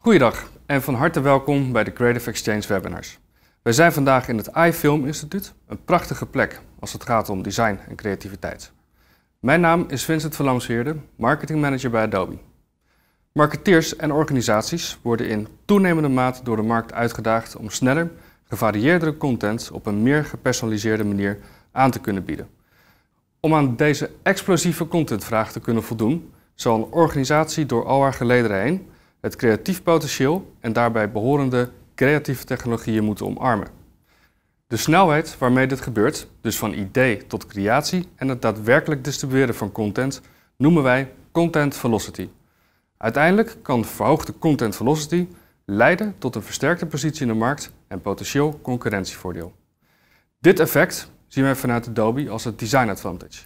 Goeiedag en van harte welkom bij de Creative Exchange webinars. Wij zijn vandaag in het iFilm Instituut, een prachtige plek als het gaat om design en creativiteit. Mijn naam is Vincent van marketing marketingmanager bij Adobe. Marketeers en organisaties worden in toenemende mate door de markt uitgedaagd om sneller, gevarieerdere content op een meer gepersonaliseerde manier aan te kunnen bieden. Om aan deze explosieve contentvraag te kunnen voldoen, zal een organisatie door al haar gelederen heen het creatief potentieel en daarbij behorende creatieve technologieën moeten omarmen. De snelheid waarmee dit gebeurt, dus van idee tot creatie en het daadwerkelijk distribueren van content, noemen wij content velocity. Uiteindelijk kan verhoogde content velocity leiden tot een versterkte positie in de markt en potentieel concurrentievoordeel. Dit effect zien wij vanuit Adobe als het design advantage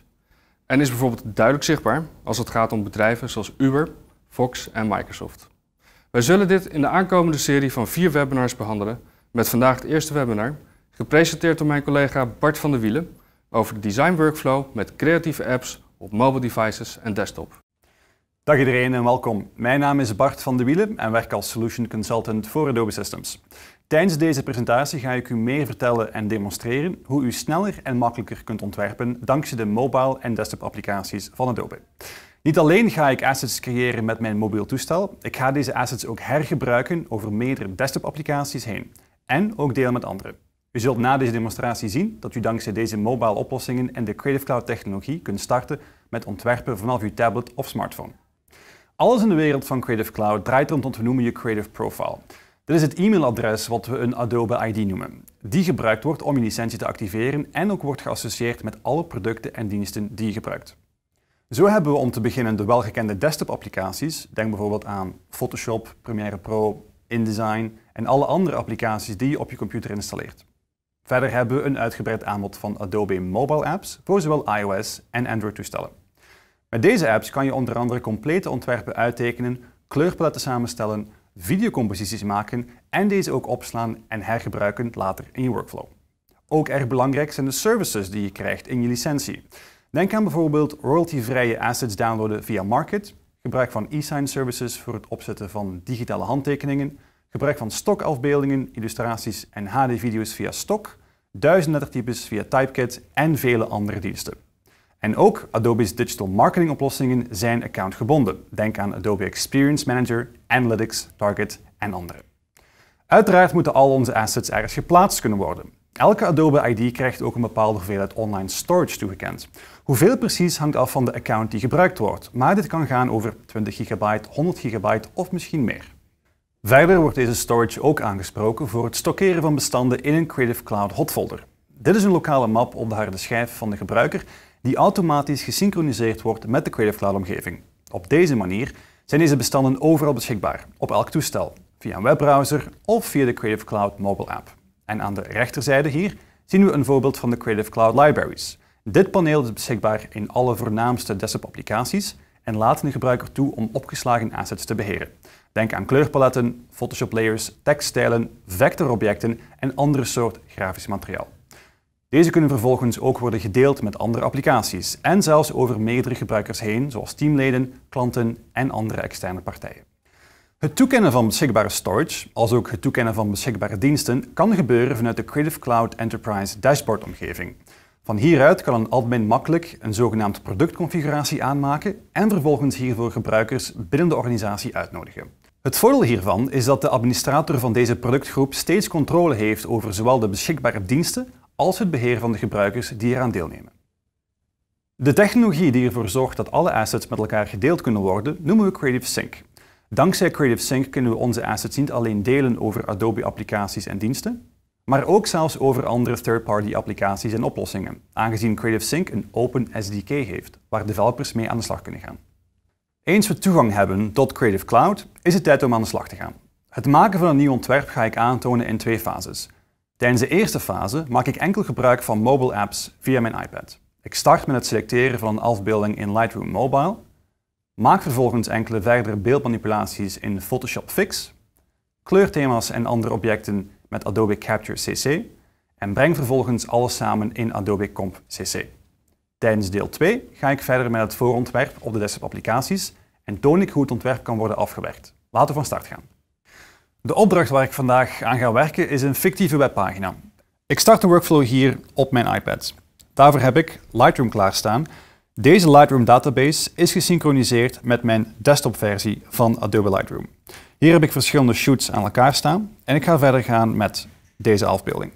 en is bijvoorbeeld duidelijk zichtbaar als het gaat om bedrijven zoals Uber, Fox en Microsoft. Wij zullen dit in de aankomende serie van vier webinars behandelen, met vandaag het eerste webinar, gepresenteerd door mijn collega Bart van der Wielen, over de design workflow met creatieve apps op mobile devices en desktop. Dag iedereen en welkom. Mijn naam is Bart van der Wielen en werk als Solution Consultant voor Adobe Systems. Tijdens deze presentatie ga ik u meer vertellen en demonstreren hoe u sneller en makkelijker kunt ontwerpen dankzij de mobile en desktop applicaties van Adobe. Niet alleen ga ik assets creëren met mijn mobiel toestel, ik ga deze assets ook hergebruiken over meerdere desktop-applicaties heen en ook delen met anderen. U zult na deze demonstratie zien dat u dankzij deze mobile oplossingen en de Creative Cloud technologie kunt starten met ontwerpen vanaf uw tablet of smartphone. Alles in de wereld van Creative Cloud draait rond te ontnoemen je Creative Profile. Dit is het e-mailadres wat we een Adobe ID noemen. Die gebruikt wordt om je licentie te activeren en ook wordt geassocieerd met alle producten en diensten die je gebruikt. Zo hebben we om te beginnen de welgekende desktop-applicaties. Denk bijvoorbeeld aan Photoshop, Premiere Pro, InDesign en alle andere applicaties die je op je computer installeert. Verder hebben we een uitgebreid aanbod van Adobe Mobile Apps voor zowel iOS en Android-toestellen. Met deze apps kan je onder andere complete ontwerpen uittekenen, kleurpaletten samenstellen, videocomposities maken en deze ook opslaan en hergebruiken later in je workflow. Ook erg belangrijk zijn de services die je krijgt in je licentie. Denk aan bijvoorbeeld royaltyvrije assets downloaden via Market, gebruik van e-sign services voor het opzetten van digitale handtekeningen, gebruik van stokafbeeldingen, illustraties en HD-video's via Stock, duizend lettertypes via Typekit en vele andere diensten. En ook Adobe's digital marketing oplossingen zijn accountgebonden. Denk aan Adobe Experience Manager, Analytics, Target en andere. Uiteraard moeten al onze assets ergens geplaatst kunnen worden. Elke Adobe ID krijgt ook een bepaalde hoeveelheid online storage toegekend. Hoeveel precies hangt af van de account die gebruikt wordt, maar dit kan gaan over 20 GB, 100 GB of misschien meer. Verder wordt deze storage ook aangesproken voor het stockeren van bestanden in een Creative Cloud hotfolder. Dit is een lokale map op de harde schijf van de gebruiker die automatisch gesynchroniseerd wordt met de Creative Cloud-omgeving. Op deze manier zijn deze bestanden overal beschikbaar, op elk toestel, via een webbrowser of via de Creative Cloud mobile app. En aan de rechterzijde hier zien we een voorbeeld van de Creative Cloud Libraries. Dit paneel is beschikbaar in alle voornaamste desktop-applicaties en laat de gebruiker toe om opgeslagen assets te beheren. Denk aan kleurpaletten, Photoshop-layers, tekststijlen, vectorobjecten en andere soort grafisch materiaal. Deze kunnen vervolgens ook worden gedeeld met andere applicaties en zelfs over meerdere gebruikers heen, zoals teamleden, klanten en andere externe partijen. Het toekennen van beschikbare storage, als ook het toekennen van beschikbare diensten, kan gebeuren vanuit de Creative Cloud Enterprise dashboard-omgeving. Van hieruit kan een admin makkelijk een zogenaamd productconfiguratie aanmaken en vervolgens hiervoor gebruikers binnen de organisatie uitnodigen. Het voordeel hiervan is dat de administrator van deze productgroep steeds controle heeft over zowel de beschikbare diensten als het beheer van de gebruikers die eraan deelnemen. De technologie die ervoor zorgt dat alle assets met elkaar gedeeld kunnen worden, noemen we Creative Sync. Dankzij Creative Sync kunnen we onze assets niet alleen delen over Adobe-applicaties en diensten, maar ook zelfs over andere third-party applicaties en oplossingen, aangezien Creative Sync een open SDK heeft, waar developers mee aan de slag kunnen gaan. Eens we toegang hebben tot Creative Cloud, is het tijd om aan de slag te gaan. Het maken van een nieuw ontwerp ga ik aantonen in twee fases. Tijdens de eerste fase maak ik enkel gebruik van mobile apps via mijn iPad. Ik start met het selecteren van een afbeelding in Lightroom Mobile Maak vervolgens enkele verdere beeldmanipulaties in Photoshop Fix, kleurthema's en andere objecten met Adobe Capture CC en breng vervolgens alles samen in Adobe Comp CC. Tijdens deel 2 ga ik verder met het voorontwerp op de desktop applicaties en toon ik hoe het ontwerp kan worden afgewerkt. Laten we van start gaan. De opdracht waar ik vandaag aan ga werken is een fictieve webpagina. Ik start de workflow hier op mijn iPad. Daarvoor heb ik Lightroom klaarstaan deze Lightroom database is gesynchroniseerd met mijn desktopversie van Adobe Lightroom. Hier heb ik verschillende shoots aan elkaar staan en ik ga verder gaan met deze afbeelding.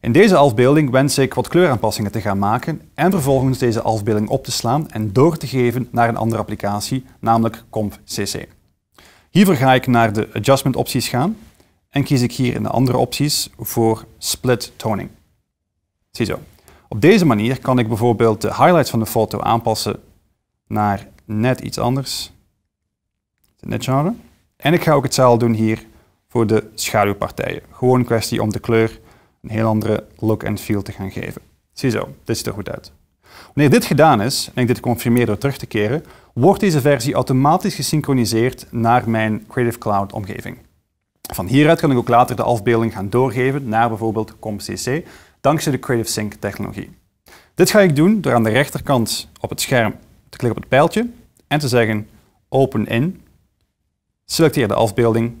In deze afbeelding wens ik wat kleuraanpassingen te gaan maken en vervolgens deze afbeelding op te slaan en door te geven naar een andere applicatie, namelijk Comp CC. Hiervoor ga ik naar de adjustment opties gaan en kies ik hier in de andere opties voor split toning. Ziezo. Op deze manier kan ik bijvoorbeeld de highlights van de foto aanpassen naar net iets anders. Net genre. En ik ga ook hetzelfde doen hier voor de schaduwpartijen. Gewoon een kwestie om de kleur een heel andere look en feel te gaan geven. Ziezo, dit ziet er goed uit. Wanneer dit gedaan is, en ik dit confirmeer door terug te keren, wordt deze versie automatisch gesynchroniseerd naar mijn Creative Cloud omgeving. Van hieruit kan ik ook later de afbeelding gaan doorgeven naar bijvoorbeeld ComCC dankzij de Creative Sync technologie. Dit ga ik doen door aan de rechterkant op het scherm te klikken op het pijltje en te zeggen Open in. Selecteer de afbeelding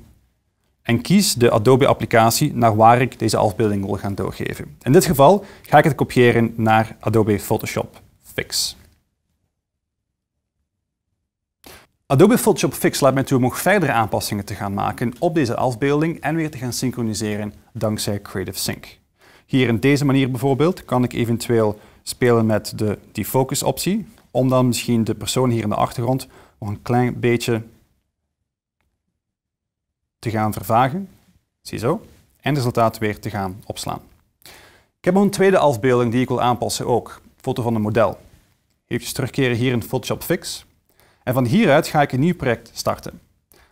en kies de Adobe-applicatie naar waar ik deze afbeelding wil gaan doorgeven. In dit geval ga ik het kopiëren naar Adobe Photoshop Fix. Adobe Photoshop Fix laat mij toe om nog verdere aanpassingen te gaan maken op deze afbeelding en weer te gaan synchroniseren dankzij Creative Sync. Hier in deze manier bijvoorbeeld kan ik eventueel spelen met de defocus optie, om dan misschien de persoon hier in de achtergrond nog een klein beetje te gaan vervagen. Ziezo. En het resultaat weer te gaan opslaan. Ik heb nog een tweede afbeelding die ik wil aanpassen ook. Foto van een model. Even terugkeren hier in Photoshop Fix. En van hieruit ga ik een nieuw project starten.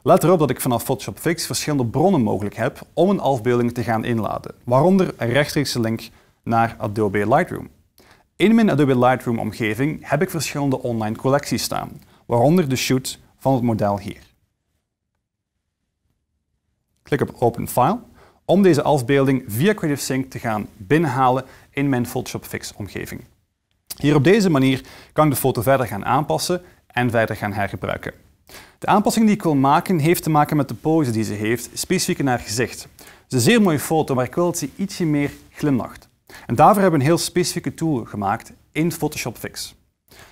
Let erop dat ik vanaf Photoshop Fix verschillende bronnen mogelijk heb om een afbeelding te gaan inladen, waaronder een rechtstreekse link naar Adobe Lightroom. In mijn Adobe Lightroom omgeving heb ik verschillende online collecties staan, waaronder de shoot van het model hier. Klik op Open File om deze afbeelding via Creative Sync te gaan binnenhalen in mijn Photoshop Fix omgeving. Hier op deze manier kan ik de foto verder gaan aanpassen en verder gaan hergebruiken. De aanpassing die ik wil maken heeft te maken met de pose die ze heeft, specifiek naar gezicht. Het is een zeer mooie foto, maar ik wil dat ze ietsje meer glimlacht. En daarvoor hebben we een heel specifieke tool gemaakt in Photoshop Fix.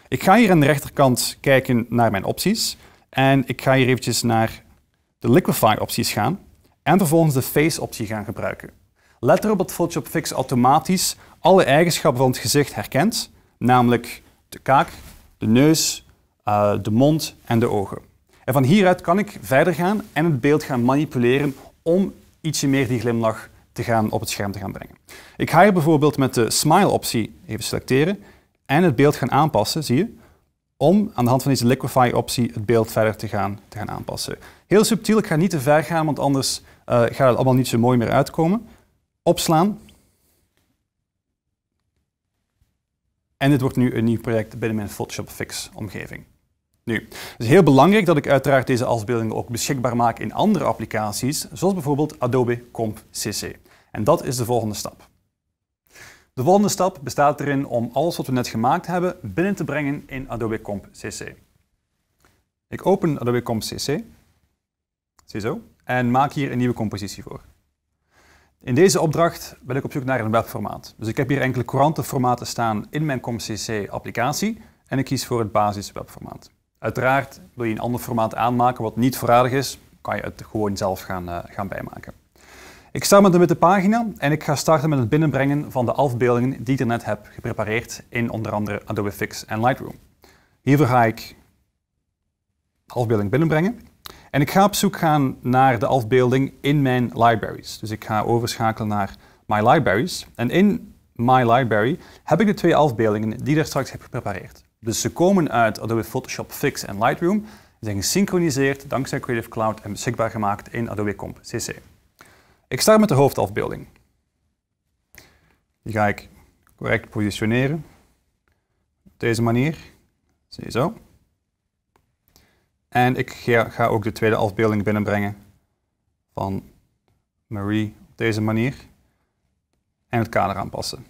Ik ga hier aan de rechterkant kijken naar mijn opties en ik ga hier eventjes naar de Liquify opties gaan en vervolgens de Face optie gaan gebruiken. Let erop dat Photoshop Fix automatisch alle eigenschappen van het gezicht herkent, namelijk de kaak, de neus, eh, de mond en de ogen. En van hieruit kan ik verder gaan en het beeld gaan manipuleren om ietsje meer die glimlach te gaan op het scherm te gaan brengen. Ik ga hier bijvoorbeeld met de smile-optie even selecteren en het beeld gaan aanpassen, zie je? Om aan de hand van deze liquify-optie het beeld verder te gaan, te gaan aanpassen. Heel subtiel, ik ga niet te ver gaan, want anders eh, gaat het allemaal niet zo mooi meer uitkomen. Opslaan. En dit wordt nu een nieuw project binnen mijn Photoshop Fix omgeving. Nu, het is heel belangrijk dat ik uiteraard deze afbeeldingen ook beschikbaar maak in andere applicaties, zoals bijvoorbeeld Adobe Comp CC. En dat is de volgende stap. De volgende stap bestaat erin om alles wat we net gemaakt hebben binnen te brengen in Adobe Comp CC. Ik open Adobe Comp CC, ziezo, en maak hier een nieuwe compositie voor. In deze opdracht ben ik op zoek naar een webformaat. Dus ik heb hier enkele courantenformaten staan in mijn cc applicatie en ik kies voor het basis webformaat. Uiteraard wil je een ander formaat aanmaken wat niet voorradig is, kan je het gewoon zelf gaan, eh, gaan bijmaken. Ik sta met de witte pagina en ik ga starten met het binnenbrengen van de afbeeldingen die ik er net heb geprepareerd in onder andere Adobe Fix en Lightroom. Hiervoor ga ik de afbeelding binnenbrengen en ik ga op zoek gaan naar de afbeelding in mijn libraries. Dus ik ga overschakelen naar My Libraries en in My Library heb ik de twee afbeeldingen die ik daar straks heb geprepareerd. Dus ze komen uit Adobe Photoshop Fix en Lightroom. Ze zijn gesynchroniseerd dankzij Creative Cloud en beschikbaar gemaakt in Adobe Comp CC. Ik start met de hoofdafbeelding. Die ga ik correct positioneren. Op deze manier. Zie je Zo. En ik ga ook de tweede afbeelding binnenbrengen van Marie op deze manier. En het kader aanpassen.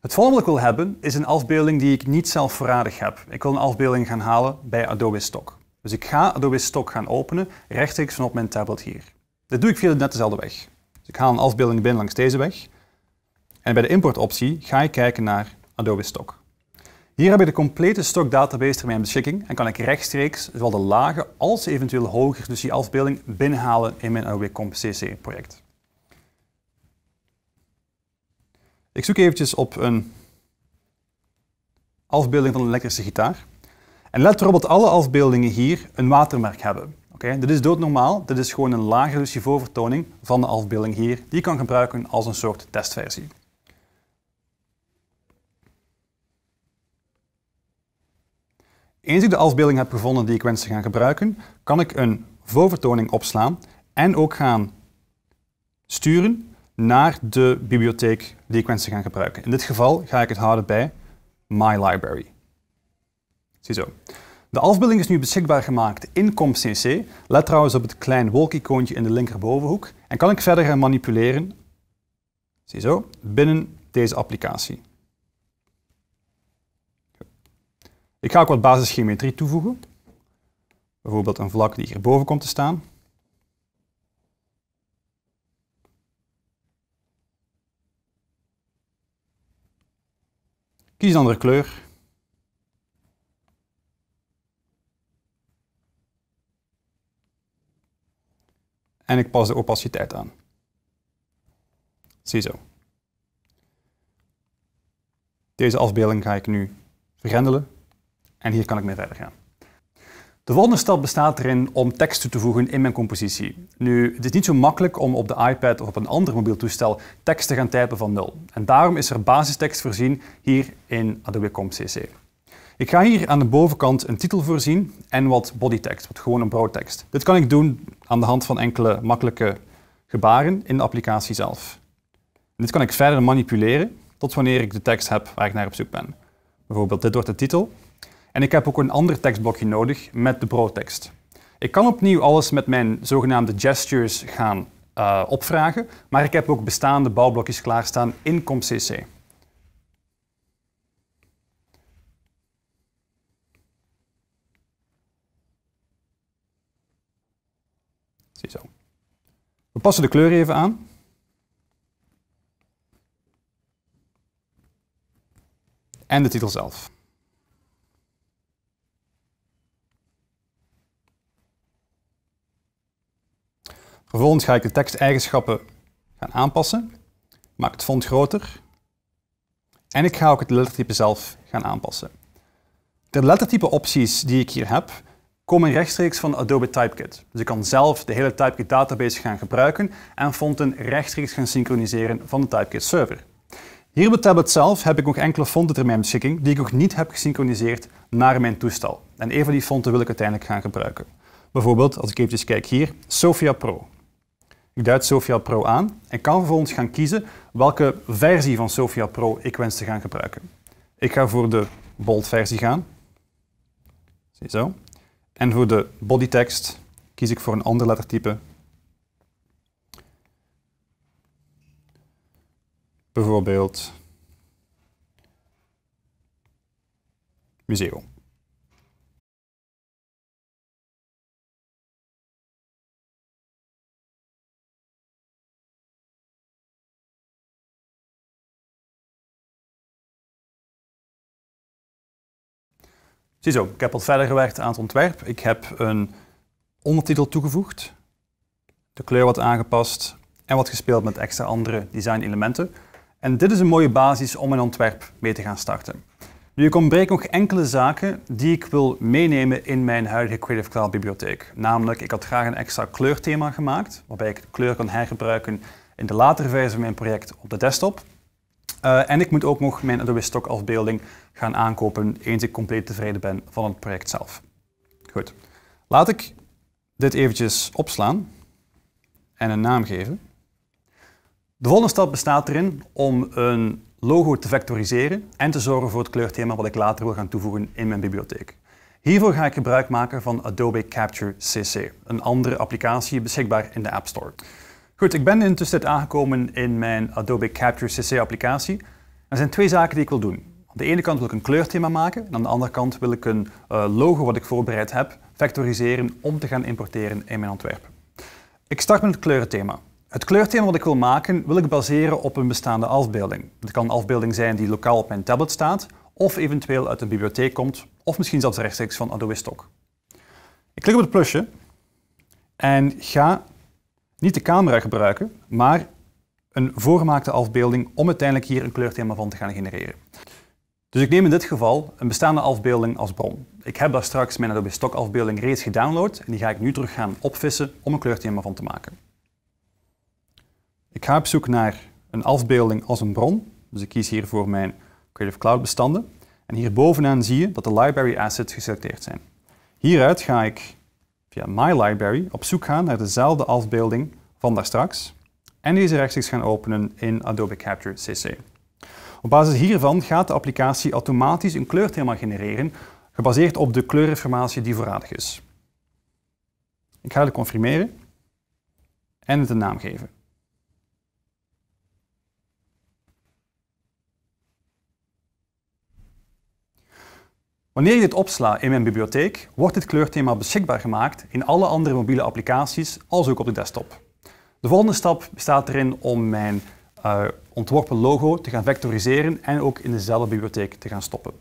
Het volgende wat ik wil hebben is een afbeelding die ik niet zelf voorradig heb. Ik wil een afbeelding gaan halen bij Adobe Stock. Dus ik ga Adobe Stock gaan openen, rechtstreeks vanop mijn tablet hier. Dit doe ik via net dezelfde weg. Dus ik haal een afbeelding binnen langs deze weg. En bij de importoptie ga ik kijken naar Adobe Stock. Hier heb ik de complete stock database ter mijn beschikking en kan ik rechtstreeks zowel de lage als eventueel hoger dus die afbeelding binnenhalen in mijn Adobe Comp CC project. Ik zoek eventjes op een afbeelding van een elektrische gitaar. En let erop dat alle afbeeldingen hier een watermerk hebben. Oké, okay? Dit is doodnormaal, dit is gewoon een lage lucifer voorvertoning van de afbeelding hier, die je kan gebruiken als een soort testversie. Eens ik de afbeelding heb gevonden die ik wens te gaan gebruiken, kan ik een voorvertoning opslaan en ook gaan sturen naar de bibliotheek die ik wens te gaan gebruiken. In dit geval ga ik het houden bij My Library. Ziezo. De afbeelding is nu beschikbaar gemaakt in ComCC. Let trouwens op het klein wolk-icoontje in de linkerbovenhoek. En kan ik verder gaan manipuleren, ziezo, binnen deze applicatie. Ik ga ook wat basisgeometrie toevoegen. Bijvoorbeeld een vlak die hierboven komt te staan. Kies een andere kleur. En ik pas de opaciteit aan. Ziezo. Deze afbeelding ga ik nu vergrendelen en hier kan ik mee verder gaan. De volgende stap bestaat erin om tekst toe te voegen in mijn compositie. Nu, het is niet zo makkelijk om op de iPad of op een ander mobiel toestel tekst te gaan typen van nul. En daarom is er basistekst voorzien hier in Adobe CC. Ik ga hier aan de bovenkant een titel voorzien en wat bodytekst, wat gewoon een broodtekst. Dit kan ik doen aan de hand van enkele makkelijke gebaren in de applicatie zelf. dit kan ik verder manipuleren tot wanneer ik de tekst heb waar ik naar op zoek ben. Bijvoorbeeld dit wordt de titel en ik heb ook een ander tekstblokje nodig met de broodtekst. Ik kan opnieuw alles met mijn zogenaamde gestures gaan eh, opvragen, maar ik heb ook bestaande bouwblokjes klaarstaan in ComCC. Ziezo. We passen de kleur even aan. En de titel zelf. Vervolgens ga ik de teksteigenschappen gaan aanpassen. Maak het font groter. En ik ga ook het lettertype zelf gaan aanpassen. De lettertype opties die ik hier heb, komen rechtstreeks van Adobe Typekit. Dus ik kan zelf de hele Typekit database gaan gebruiken en fonten rechtstreeks gaan synchroniseren van de Typekit server. Hier op het tablet zelf heb ik nog enkele fonten ter mijn beschikking die ik nog niet heb gesynchroniseerd naar mijn toestel. En een van die fonten wil ik uiteindelijk gaan gebruiken. Bijvoorbeeld, als ik even kijk hier, Sophia Pro. Ik duid Sofia Pro aan en kan vervolgens gaan kiezen welke versie van Sofia Pro ik wens te gaan gebruiken. Ik ga voor de bold versie gaan. Zo. En voor de bodytekst kies ik voor een ander lettertype. Bijvoorbeeld museum. Ziezo, ik heb wat verder gewerkt aan het ontwerp. Ik heb een ondertitel toegevoegd, de kleur wat aangepast en wat gespeeld met extra andere design elementen. En dit is een mooie basis om mijn ontwerp mee te gaan starten. Nu, ik ontbreek nog enkele zaken die ik wil meenemen in mijn huidige Creative Cloud bibliotheek. Namelijk, ik had graag een extra kleurthema gemaakt, waarbij ik de kleur kan hergebruiken in de latere versie van mijn project op de desktop. Eh, en ik moet ook nog mijn Adobe Stock afbeelding gaan aankopen eens ik compleet tevreden ben van het project zelf. Goed, laat ik dit eventjes opslaan en een naam geven. De volgende stap bestaat erin om een logo te vectoriseren en te zorgen voor het kleurthema wat ik later wil gaan toevoegen in mijn bibliotheek. Hiervoor ga ik gebruik maken van Adobe Capture CC, een andere applicatie beschikbaar in de App Store. Goed, ik ben intussen aangekomen in mijn Adobe Capture CC applicatie. Er zijn twee zaken die ik wil doen. Aan de ene kant wil ik een kleurthema maken en aan de andere kant wil ik een eh, logo wat ik voorbereid heb vectoriseren om te gaan importeren in mijn ontwerp. Ik start met het kleurenthema. Het kleurthema wat ik wil maken wil ik baseren op een bestaande afbeelding. Dat kan een afbeelding zijn die lokaal op mijn tablet staat of eventueel uit een bibliotheek komt of misschien zelfs rechtstreeks van Adobe Stock. Ik klik op het plusje en ga niet de camera gebruiken, maar een voorgemaakte afbeelding om uiteindelijk hier een kleurthema van te gaan genereren. Dus ik neem in dit geval een bestaande afbeelding als bron. Ik heb daar straks mijn Adobe Stock afbeelding reeds gedownload en die ga ik nu terug gaan opvissen om een kleurthema van te maken. Ik ga op zoek naar een afbeelding als een bron, dus ik kies hier voor mijn Creative Cloud bestanden. En hier bovenaan zie je dat de library assets geselecteerd zijn. Hieruit ga ik via My Library op zoek gaan naar dezelfde afbeelding van daarstraks en deze rechtstreeks gaan openen in Adobe Capture CC. Op basis hiervan gaat de applicatie automatisch een kleurthema genereren gebaseerd op de kleurinformatie die voorradig is. Ik ga het confirmeren en het een naam geven. Wanneer je dit opsla in mijn bibliotheek, wordt dit kleurthema beschikbaar gemaakt in alle andere mobiele applicaties, als ook op de desktop. De volgende stap bestaat erin om mijn eh, ontworpen logo te gaan vectoriseren en ook in dezelfde bibliotheek te gaan stoppen.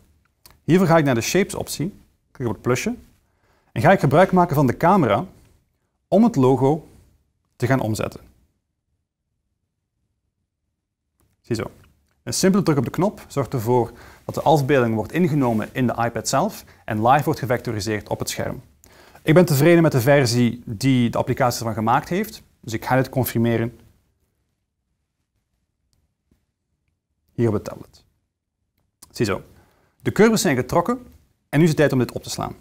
Hiervoor ga ik naar de Shapes optie, klik op het plusje en ga ik gebruik maken van de camera om het logo te gaan omzetten. Ziezo. Een simpele druk op de knop zorgt ervoor dat de afbeelding wordt ingenomen in de iPad zelf en live wordt gevectoriseerd op het scherm. Ik ben tevreden met de versie die de applicatie ervan gemaakt heeft, dus ik ga dit confirmeren hier op het tablet. Ziezo. De curves zijn getrokken en nu is het tijd om dit op te slaan.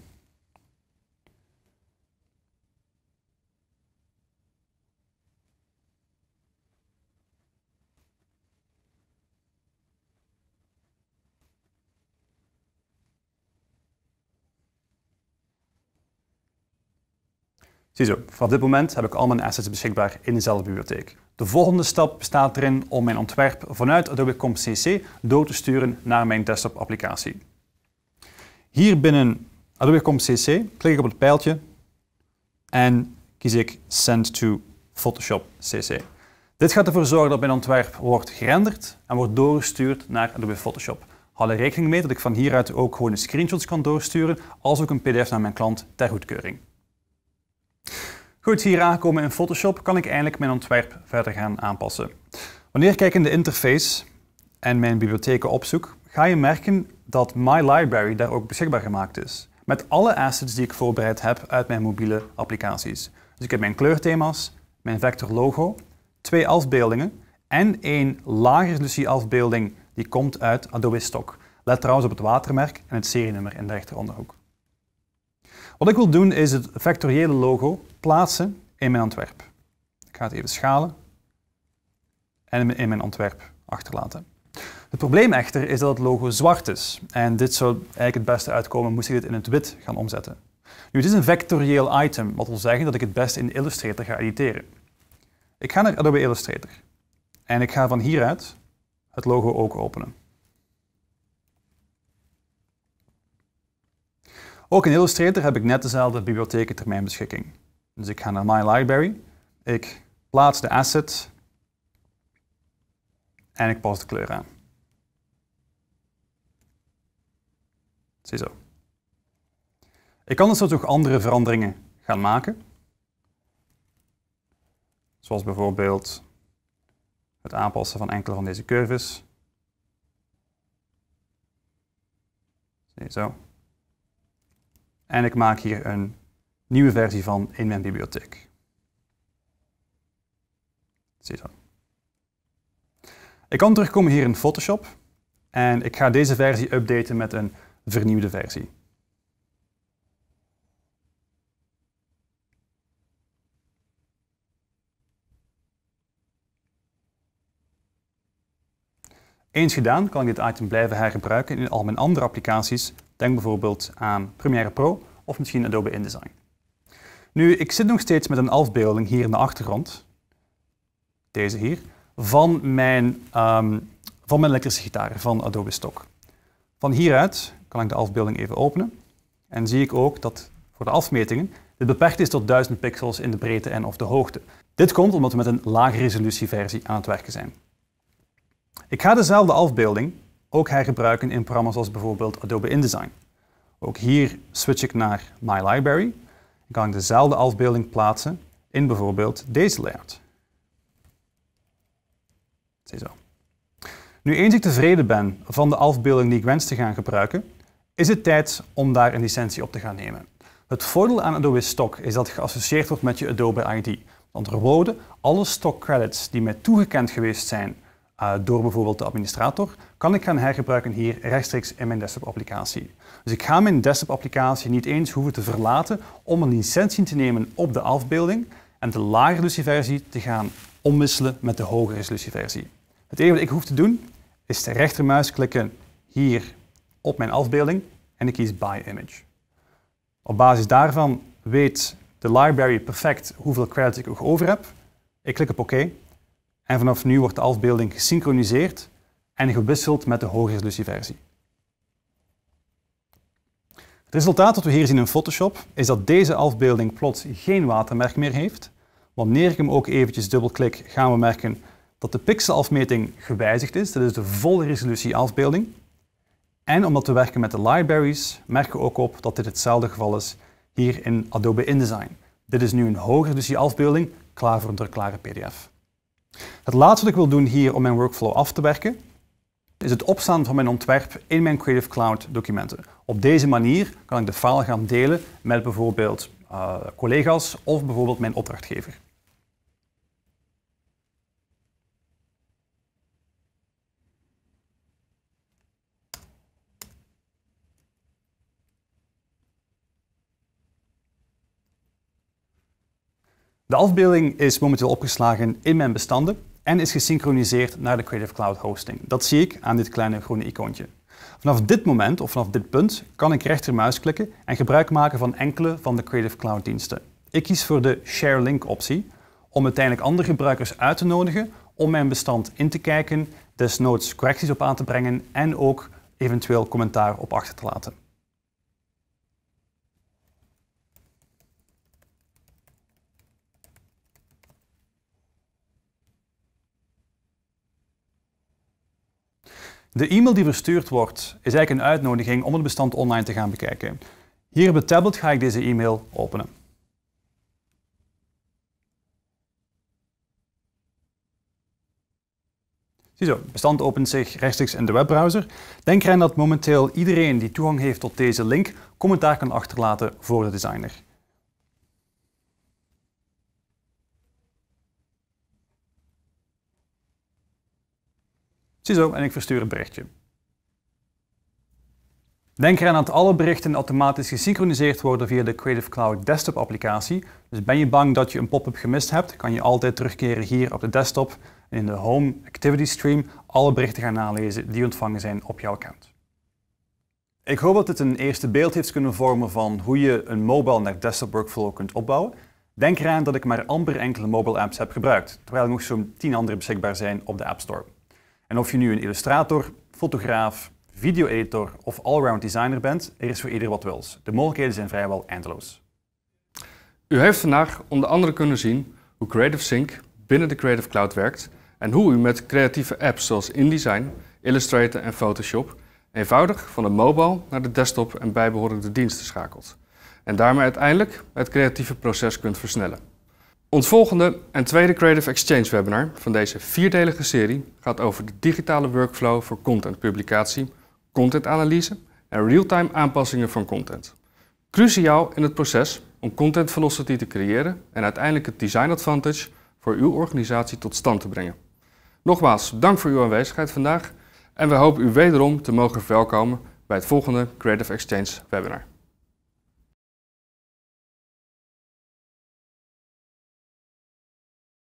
Ziezo, vanaf dit moment heb ik al mijn assets beschikbaar in dezelfde bibliotheek. De volgende stap bestaat erin om mijn ontwerp vanuit Adobe Comp CC door te sturen naar mijn desktop applicatie. Hier binnen Adobe Comp CC klik ik op het pijltje en kies ik Send to Photoshop CC. Dit gaat ervoor zorgen dat mijn ontwerp wordt gerenderd en wordt doorgestuurd naar Adobe Photoshop. Hou er rekening mee dat ik van hieruit ook gewoon screenshots kan doorsturen, als ook een pdf naar mijn klant ter goedkeuring. Goed, hier aankomen in Photoshop kan ik eindelijk mijn ontwerp verder gaan aanpassen. Wanneer ik kijk in de interface en mijn bibliotheken opzoek, ga je merken dat My Library daar ook beschikbaar gemaakt is. Met alle assets die ik voorbereid heb uit mijn mobiele applicaties. Dus ik heb mijn kleurthema's, mijn vector logo, twee afbeeldingen en één resolutie afbeelding die komt uit Adobe Stock. Let trouwens op het watermerk en het serienummer in de rechteronderhoek. Wat ik wil doen is het vectoriële logo plaatsen in mijn ontwerp. Ik ga het even schalen en in mijn ontwerp achterlaten. Het probleem echter is dat het logo zwart is. En dit zou eigenlijk het beste uitkomen moest ik dit in het wit gaan omzetten. Nu, het is een vectorieel item, wat wil zeggen dat ik het best in Illustrator ga editeren. Ik ga naar Adobe Illustrator. En ik ga van hieruit het logo ook openen. Ook in Illustrator heb ik net dezelfde bibliotheken ter mijn beschikking. Dus ik ga naar My Library. Ik plaats de asset. En ik pas de kleur aan. Ziezo. Ik kan dus ook andere veranderingen gaan maken. Zoals bijvoorbeeld het aanpassen van enkele van deze curves. Ziezo. En ik maak hier een nieuwe versie van in mijn bibliotheek. Ziezo. Ik kan terugkomen hier in Photoshop en ik ga deze versie updaten met een vernieuwde versie. Eens gedaan kan ik dit item blijven hergebruiken in al mijn andere applicaties. Denk bijvoorbeeld aan Premiere Pro of misschien Adobe InDesign. Nu, ik zit nog steeds met een afbeelding hier in de achtergrond. Deze hier. Van mijn, ehm, van mijn elektrische gitaar van Adobe Stock. Van hieruit kan ik de afbeelding even openen. En zie ik ook dat voor de afmetingen dit beperkt is tot 1000 pixels in de breedte en of de hoogte. Dit komt omdat we met een lage resolutie versie aan het werken zijn. Ik ga dezelfde afbeelding ook hergebruiken in programma's als bijvoorbeeld Adobe InDesign. Ook hier switch ik naar My Library dan kan ik dezelfde afbeelding plaatsen in bijvoorbeeld deze layout. Ziezo. Nu eens ik tevreden ben van de afbeelding die ik wens te gaan gebruiken, is het tijd om daar een licentie op te gaan nemen. Het voordeel aan Adobe Stock is dat het geassocieerd wordt met je Adobe ID. Want er worden alle stock credits die mij toegekend geweest zijn eh, door bijvoorbeeld de administrator, kan ik gaan hergebruiken hier rechtstreeks in mijn desktop-applicatie. Dus ik ga mijn desktop-applicatie niet eens hoeven te verlaten om een licentie te nemen op de afbeelding en de lage resolutieversie te gaan omwisselen met de hoge resolutieversie. Het enige wat ik hoef te doen is de rechtermuis klikken hier op mijn afbeelding en ik kies By Image. Op basis daarvan weet de library perfect hoeveel credits ik nog over heb. Ik klik op OK en vanaf nu wordt de afbeelding gesynchroniseerd en gewisseld met de resolutie versie. Het resultaat dat we hier zien in Photoshop is dat deze afbeelding plots geen watermerk meer heeft. Wanneer ik hem ook eventjes dubbelklik, gaan we merken dat de pixelafmeting gewijzigd is. Dat is de volle resolutie afbeelding. En omdat we werken met de libraries, merken we ook op dat dit hetzelfde geval is hier in Adobe InDesign. Dit is nu een resolutie afbeelding, klaar voor een drukklare PDF. Het laatste wat ik wil doen hier om mijn workflow af te werken, is het opslaan van mijn ontwerp in mijn Creative Cloud documenten. Op deze manier kan ik de file gaan delen met bijvoorbeeld eh, collega's of bijvoorbeeld mijn opdrachtgever. De afbeelding is momenteel opgeslagen in mijn bestanden en is gesynchroniseerd naar de Creative Cloud hosting. Dat zie ik aan dit kleine groene icoontje. Vanaf dit moment, of vanaf dit punt, kan ik rechtermuis klikken en gebruik maken van enkele van de Creative Cloud diensten. Ik kies voor de Share Link optie om uiteindelijk andere gebruikers uit te nodigen om mijn bestand in te kijken, desnoods correcties op aan te brengen en ook eventueel commentaar op achter te laten. De e-mail die verstuurd wordt is eigenlijk een uitnodiging om het bestand online te gaan bekijken. Hier op het tablet ga ik deze e-mail openen. Ziezo, het bestand opent zich rechtstreeks in de webbrowser. Denk eraan dat momenteel iedereen die toegang heeft tot deze link commentaar kan achterlaten voor de designer. Ziezo, en ik verstuur het berichtje. Denk eraan dat alle berichten automatisch gesynchroniseerd worden via de Creative Cloud desktop applicatie. Dus ben je bang dat je een pop-up gemist hebt, kan je altijd terugkeren hier op de desktop en in de Home Activity Stream alle berichten gaan nalezen die ontvangen zijn op jouw account. Ik hoop dat dit een eerste beeld heeft kunnen vormen van hoe je een mobile naar desktop workflow kunt opbouwen. Denk eraan dat ik maar amper enkele mobile apps heb gebruikt, terwijl er nog zo'n 10 andere beschikbaar zijn op de App Store. En of je nu een illustrator, fotograaf, video-editor of round designer bent, er is voor ieder wat wils. De mogelijkheden zijn vrijwel eindeloos. U heeft vandaag onder andere kunnen zien hoe Creative Sync binnen de Creative Cloud werkt en hoe u met creatieve apps zoals InDesign, Illustrator en Photoshop eenvoudig van de mobile naar de desktop en bijbehorende diensten schakelt. En daarmee uiteindelijk het creatieve proces kunt versnellen. Ons volgende en tweede Creative Exchange webinar van deze vierdelige serie gaat over de digitale workflow voor contentpublicatie, contentanalyse en real-time aanpassingen van content. Cruciaal in het proces om content velocity te creëren en uiteindelijk het design advantage voor uw organisatie tot stand te brengen. Nogmaals, dank voor uw aanwezigheid vandaag en we hopen u wederom te mogen verwelkomen bij het volgende Creative Exchange webinar.